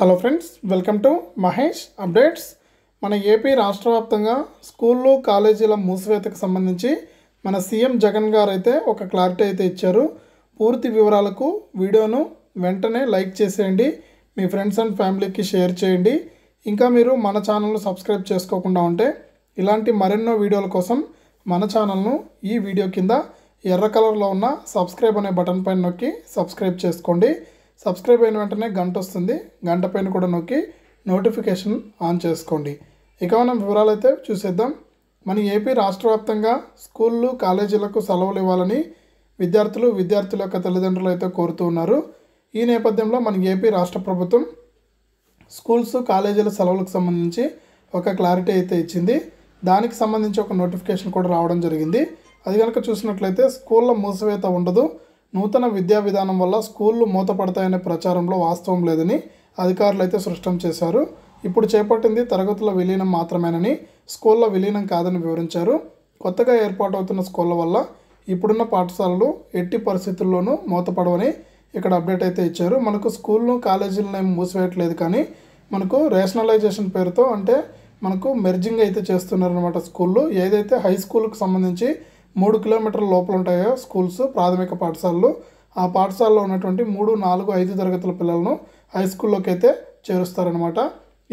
hello friends welcome to Mahesh updates మన AP రాష్ట్ర వ్యాప్తంగా స్కూళ్ళు కాలేజీల మూసివేతకు సంబంధించి మన సీఎం జగన్ గారు అయితే ఒక క్లారిటీ అయితే ఇచ్చారు పూర్తి వివరాలకు వీడియోను వెంటనే లైక్ చేసేయండి మీ ఫ్రెండ్స్ అండ్ ఫ్యామిలీకి షేర్ చేయండి ఇంకా మీరు మన ఛానల్ను సబ్స్క్రైబ్ చేసుకోకుండా ఉంటే ఇలాంటి మరెన్నో వీడియోల కోసం మన ఛానల్ను ఈ వీడియో కింద ఎర్ర కలర్లో ఉన్న సబ్స్క్రైబ్ అనే బటన్ పైన నొక్కి సబ్స్క్రైబ్ చేసుకోండి సబ్స్క్రైబ్ అయిన వెంటనే గంట వస్తుంది గంట పైన కూడా నొక్కి నోటిఫికేషన్ ఆన్ చేసుకోండి ఇక మనం వివరాలు అయితే చూసేద్దాం మన ఏపీ రాష్ట్ర వ్యాప్తంగా స్కూళ్ళు కాలేజీలకు సెలవులు ఇవ్వాలని విద్యార్థులు విద్యార్థుల యొక్క తల్లిదండ్రులు అయితే కోరుతూ ఉన్నారు ఈ నేపథ్యంలో మన ఏపీ రాష్ట్ర ప్రభుత్వం స్కూల్స్ కాలేజీల సెలవులకు సంబంధించి ఒక క్లారిటీ అయితే ఇచ్చింది దానికి సంబంధించి ఒక నోటిఫికేషన్ కూడా రావడం జరిగింది అది కనుక చూసినట్లయితే స్కూళ్ళ మూసివేత ఉండదు నూతన విద్యా విధానం వల్ల స్కూళ్ళు మూతపడతాయనే ప్రచారంలో వాస్తవం లేదని అధికారులు అయితే స్పష్టం చేశారు ఇప్పుడు చేపట్టింది తరగతుల విలీనం మాత్రమేనని స్కూళ్ళ విలీనం కాదని వివరించారు కొత్తగా ఏర్పాటవుతున్న స్కూళ్ళ వల్ల ఇప్పుడున్న పాఠశాలలు ఎట్టి పరిస్థితుల్లోనూ మూతపడవని ఇక్కడ అప్డేట్ అయితే ఇచ్చారు మనకు స్కూళ్ళు కాలేజీలను ఏమి మూసివేయట్లేదు కానీ మనకు రేషనలైజేషన్ పేరుతో అంటే మనకు మెర్జింగ్ అయితే చేస్తున్నారనమాట స్కూళ్ళు ఏదైతే హై స్కూల్కి సంబంధించి మూడు కిలోమీటర్ల లోపల ఉంటాయో స్కూల్స్ ప్రాథమిక పాఠశాలలు ఆ పాఠశాలలో ఉన్నటువంటి మూడు నాలుగు ఐదు తరగతుల పిల్లలను హై స్కూల్లోకి అయితే చేరుస్తారనమాట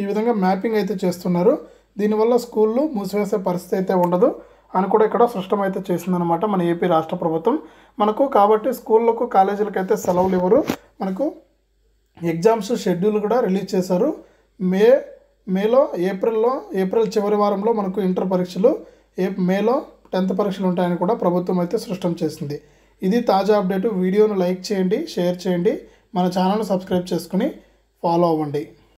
ఈ విధంగా మ్యాపింగ్ అయితే చేస్తున్నారు దీనివల్ల స్కూళ్ళు మూసివేసే పరిస్థితి అయితే ఉండదు అని కూడా ఇక్కడ స్పష్టం అయితే చేసిందనమాట మన ఏపీ రాష్ట్ర ప్రభుత్వం మనకు కాబట్టి స్కూళ్ళకు కాలేజీలకు అయితే సెలవులు ఇవ్వరు మనకు ఎగ్జామ్స్ షెడ్యూల్ కూడా రిలీజ్ చేశారు మే మేలో ఏప్రిల్లో ఏప్రిల్ చివరి వారంలో మనకు ఇంటర్ పరీక్షలు ఏ మేలో టెన్త్ పరీక్షలు ఉంటాయని కూడా ప్రభుత్వం అయితే సృష్టం చేసింది ఇది తాజా అప్డేటు వీడియోను లైక్ చేయండి షేర్ చేయండి మన ఛానల్ను సబ్స్క్రైబ్ చేసుకుని ఫాలో అవ్వండి